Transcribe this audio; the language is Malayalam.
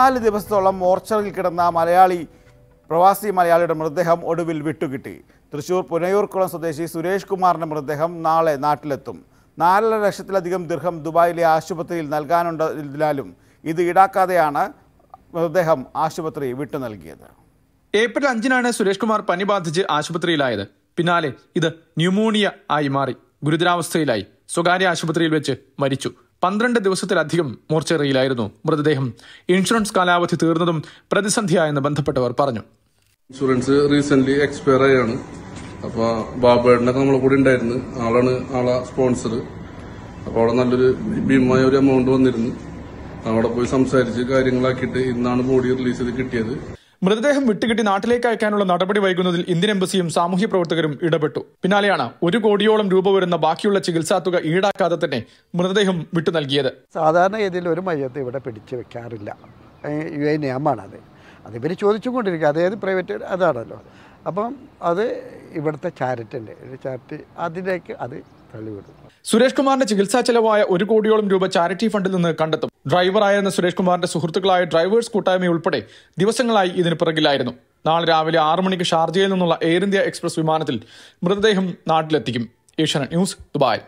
നാല് ദിവസത്തോളം മോർച്ചറിൽ കിടന്ന മലയാളി പ്രവാസി മലയാളിയുടെ മൃതദേഹം ഒടുവിൽ വിട്ടുകിട്ടി തൃശൂർ പുനയൂർക്കുളം സ്വദേശി സുരേഷ് കുമാറിൻ്റെ മൃതദേഹം നാളെ നാട്ടിലെത്തും നാലര ലക്ഷത്തിലധികം ദീർഘം ദുബായിലെ ആശുപത്രിയിൽ നൽകാനുണ്ടതിനാലും ഇത് ഈടാക്കാതെയാണ് മൃതദേഹം ആശുപത്രി വിട്ടു നൽകിയത് ഏപ്രിൽ അഞ്ചിനാണ് സുരേഷ് കുമാർ പനി ബാധിച്ച് ആശുപത്രിയിലായത് പിന്നാലെ ഇത് ന്യൂമോണിയ ആയി മാറി ഗുരുതരാവസ്ഥയിലായി സ്വകാര്യ ആശുപത്രിയിൽ വെച്ച് മരിച്ചു പന്ത്രണ്ട് ദിവസത്തിലധികം മോർച്ചറിയിലായിരുന്നു മൃതദേഹം ഇൻഷുറൻസ് കാലാവധി തീർന്നതും പ്രതിസന്ധിയായെന്ന് ബന്ധപ്പെട്ടവർ പറഞ്ഞു ഇൻഷുറൻസ് റീസെന്റ് എക്സ്പയർ ആയാണ് അപ്പോൾ ബാബേടിനൊക്കെ നമ്മളെ കൂടെ ഉണ്ടായിരുന്നു ആളാണ് ആളെ സ്പോൺസർ അപ്പോൾ അവിടെ നല്ലൊരു ഭീമമായ ഒരു എമൗണ്ട് വന്നിരുന്നു അവിടെ പോയി സംസാരിച്ച് കാര്യങ്ങളാക്കിയിട്ട് ഇന്നാണ് ബോഡി റിലീസ് ചെയ്ത് കിട്ടിയത് മൃതദേഹം വിട്ടുകിട്ടി നാട്ടിലേക്ക് അയക്കാനുള്ള നടപടി വൈകുന്നതിൽ ഇന്ത്യൻ എംബസിയും സാമൂഹ്യ പ്രവർത്തകരും ഇടപെട്ടു പിന്നാലെയാണ് ഒരു കോടിയോളം രൂപ വരുന്ന ബാക്കിയുള്ള ചികിത്സാ തുക ഈടാക്കാതെ തന്നെ മൃതദേഹം വിട്ടു നൽകിയത് സാധാരണഗതിയിൽ ഒരു മയത്തെ ഇവിടെ പിടിച്ചു വെക്കാറില്ല യു എ നിയമമാണത് അതിവർ ചോദിച്ചും അതായത് പ്രൈവറ്റ് അതാണല്ലോ അപ്പം അത് ഇവിടുത്തെ ചാരിറ്റി ഒരു ചാരിറ്റി അതിലേക്ക് അത് തള്ളിവിടും സുരേഷ് കുമാറിന്റെ ചികിത്സാ ചെലവായ ഒരു കോടിയോളം രൂപ ചാരിറ്റി ഫണ്ടിൽ നിന്ന് കണ്ടെത്തും ഡ്രൈവറായിരുന്ന സുരേഷ് കുമാറിന്റെ സുഹൃത്തുക്കളായ ഡ്രൈവേഴ്സ് കൂട്ടായ്മ ഉൾപ്പെടെ ദിവസങ്ങളായി ഇതിന് പിറകിലായിരുന്നു നാളെ രാവിലെ ആറു മണിക്ക് ഷാർജയിൽ നിന്നുള്ള എയർ ഇന്ത്യ എക്സ്പ്രസ് വിമാനത്തിൽ മൃതദേഹം നാട്ടിലെത്തിക്കും ഏഷ്യാനെറ്റ് ന്യൂസ് ദുബായ്